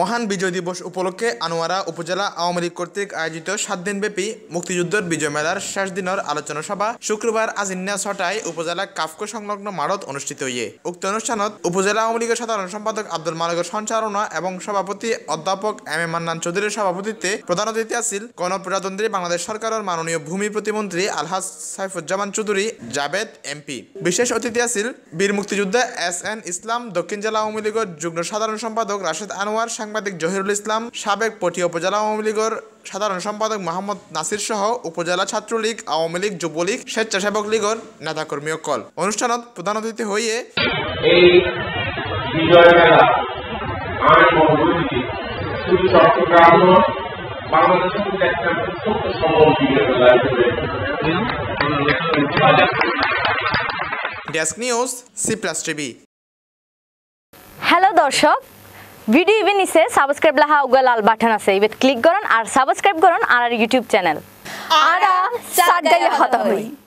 মহান বিজয় দিবস উপলক্ষে আনোয়ারা উপজেলা আওয়ামী লীগ কর্তৃক আয়োজিত সাত দিনব্যাপী মুক্তিযুদ্ধের বিজয় মেলার শেষ দিনের আলোচনা সভা শুক্রবার আজিন্না ছটায় উপজেলা কাফকো সংলগ্ন মারত অনুষ্ঠিত হয়ে উক্ত অনুষ্ঠানত উপজেলা আওয়ামী লীগের সাধারণ সম্পাদক আব্দুল মালিকের সঞ্চালনা এবং সভাপতি অধ্যাপক এম এ মান্নান চৌধুরীর সভাপতিত্বে প্রধান অতিথি আছিল গণপ্রজাতন্ত্রী বাংলাদেশ সরকারের মাননীয় ভূমি প্রতিমন্ত্রী আলহাজ সাইফুজ্জামান চৌধুরী জাবেদ এমপি বিশেষ অতিথি আছিল বীর মুক্তিযোদ্ধা এস এন ইসলাম দক্ষিণ জেলা আওয়ামী লীগের যুগ্ম সাধারণ সম্পাদক রাশেদ আনোয়ার সাংবাদিক জহিরুল ইসলাম সাবেক পটি উপজেলা আওয়ামী লীগের সাধারণ সম্পাদক মোহাম্মদ নাসির সহ উপজেলা ছাত্রলীগ আওয়ামী লীগ যুবলীগ স্বেচ্ছাসেবক লীগের নেতাকর্মী কল অনুষ্ঠানত প্রধান অতিথি হইয়ে desk news C plus TV hello দর্শক ভিডিও ইভেন নিচে সাবস্ক্রাইব লাহা উগা লাল বাটন আছে ইভেন ক্লিক করুন আর সাবস্ক্রাইব করুন আর ইউটিউব চ্যানেল আর সাদ হতা হই